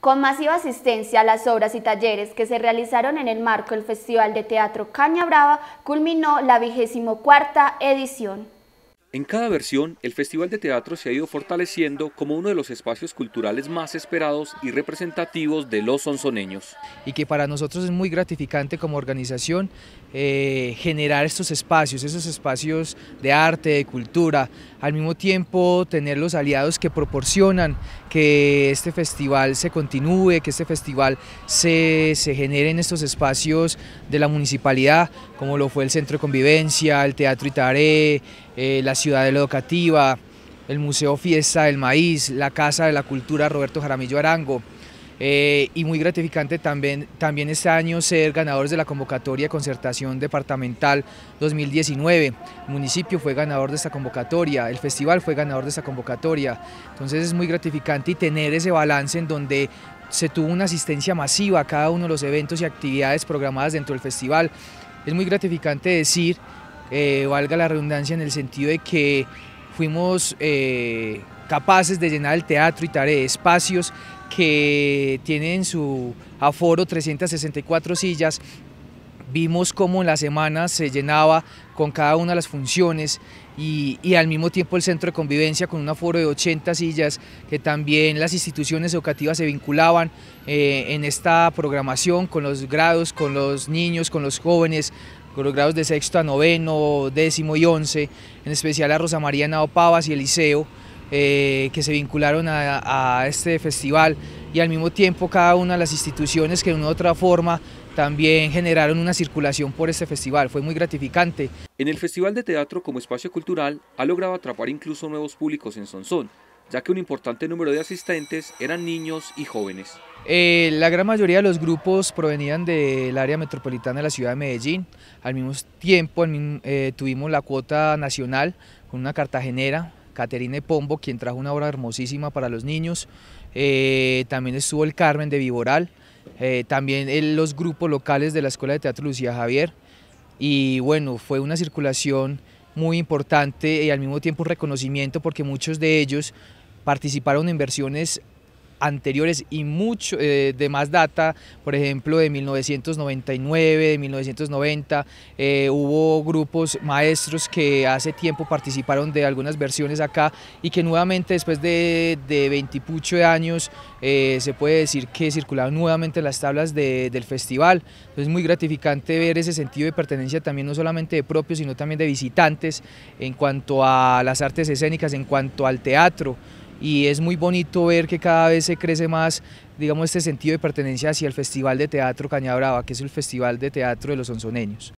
Con masiva asistencia a las obras y talleres que se realizaron en el marco del Festival de Teatro Caña Brava, culminó la 24 edición. En cada versión, el Festival de Teatro se ha ido fortaleciendo como uno de los espacios culturales más esperados y representativos de los sonsoneños. Y que para nosotros es muy gratificante como organización eh, generar estos espacios, esos espacios de arte, de cultura, al mismo tiempo tener los aliados que proporcionan que este festival se continúe, que este festival se, se genere en estos espacios de la municipalidad, como lo fue el Centro de Convivencia, el Teatro Itaré, de eh, la Educativa, el Museo Fiesta del Maíz, la Casa de la Cultura Roberto Jaramillo Arango. Eh, y muy gratificante también, también este año ser ganadores de la convocatoria concertación departamental 2019. El municipio fue ganador de esta convocatoria, el festival fue ganador de esta convocatoria. Entonces es muy gratificante y tener ese balance en donde se tuvo una asistencia masiva a cada uno de los eventos y actividades programadas dentro del festival. Es muy gratificante decir eh, valga la redundancia, en el sentido de que fuimos eh, capaces de llenar el teatro y Taré eh, espacios que tienen su aforo 364 sillas Vimos cómo en la semana se llenaba con cada una de las funciones y, al mismo tiempo el centro de convivencia con un aforo de 80 sillas, que también las instituciones educativas se vinculaban eh, en esta programación con los grados, con los niños, con los jóvenes, con los grados de sexto a noveno, décimo y once, en especial a Rosa María Nado Pavas y el Liceo. Eh, que se vincularon a, este festival y al mismo tiempo cada una de las instituciones que de una u otra forma también generaron una circulación por este festival, fue muy gratificante. En el Festival de Teatro como espacio cultural ha logrado atrapar incluso nuevos públicos en Sonsón, ya que un importante número de asistentes eran niños y jóvenes. Eh, la gran mayoría de los grupos provenían del área metropolitana de la ciudad de Medellín, al mismo tiempo eh, tuvimos la cuota nacional con una cartagenera, Caterine Pombo, quien trajo una obra hermosísima para los niños. Eh, también estuvo el Carmen de Viboral, eh, también los grupos locales de la Escuela de Teatro Lucía Javier. Y bueno, fue una circulación muy importante y al mismo tiempo un reconocimiento porque muchos de ellos participaron en versiones anteriores y mucho eh, de más data, por ejemplo de 1999, de 1990, eh, hubo grupos maestros que hace tiempo participaron de algunas versiones acá y que nuevamente después de, de años eh, se puede decir que circularon nuevamente las tablas del festival, es muy gratificante ver ese sentido de pertenencia también no solamente de propios sino también de visitantes en cuanto a las artes escénicas, en cuanto al teatro, y es muy bonito ver que cada vez se crece más, digamos, este sentido de pertenencia hacia el Festival de Teatro Cañabrava, que es el festival de teatro de los Onzoneños.